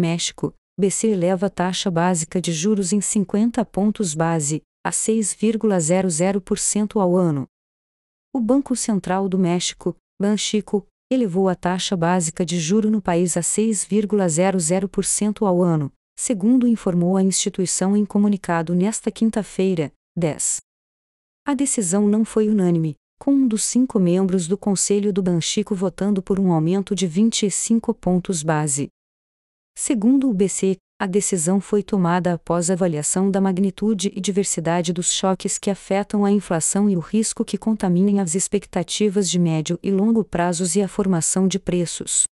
México, BC eleva a taxa básica de juros em 50 pontos base, a 6,00% ao ano. O Banco Central do México, Banxico, elevou a taxa básica de juro no país a 6,00% ao ano, segundo informou a instituição em comunicado nesta quinta-feira, 10. A decisão não foi unânime, com um dos cinco membros do Conselho do Banxico votando por um aumento de 25 pontos base, Segundo o BC, a decisão foi tomada após avaliação da magnitude e diversidade dos choques que afetam a inflação e o risco que contaminem as expectativas de médio e longo prazos e a formação de preços.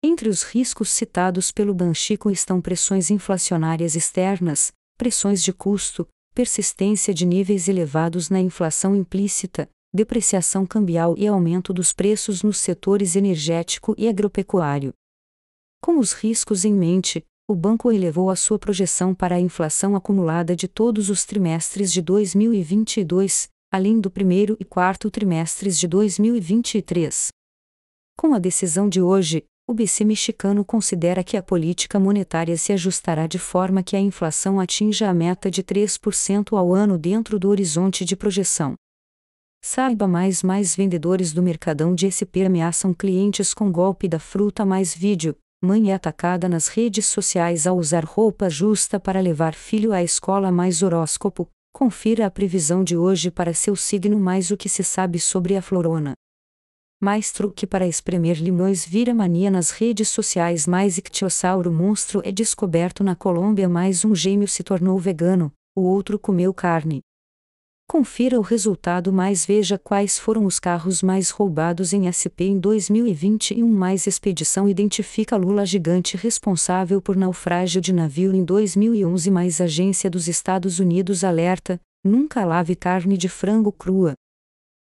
Entre os riscos citados pelo Banchico estão pressões inflacionárias externas, pressões de custo, persistência de níveis elevados na inflação implícita, depreciação cambial e aumento dos preços nos setores energético e agropecuário. Com os riscos em mente, o banco elevou a sua projeção para a inflação acumulada de todos os trimestres de 2022, além do primeiro e quarto trimestres de 2023. Com a decisão de hoje, o BC mexicano considera que a política monetária se ajustará de forma que a inflação atinja a meta de 3% ao ano dentro do horizonte de projeção. Saiba mais mais vendedores do Mercadão de SP ameaçam clientes com golpe da fruta mais vídeo. Mãe é atacada nas redes sociais ao usar roupa justa para levar filho à escola mais horóscopo. Confira a previsão de hoje para seu signo mais o que se sabe sobre a florona. Mais truque para espremer limões vira mania nas redes sociais. Mais ictiosauro monstro é descoberto na Colômbia. Mais um gêmeo se tornou vegano, o outro comeu carne. Confira o resultado mais veja quais foram os carros mais roubados em SP em 2021 mais expedição identifica Lula gigante responsável por naufrágio de navio em 2011 mais agência dos Estados Unidos alerta, nunca lave carne de frango crua.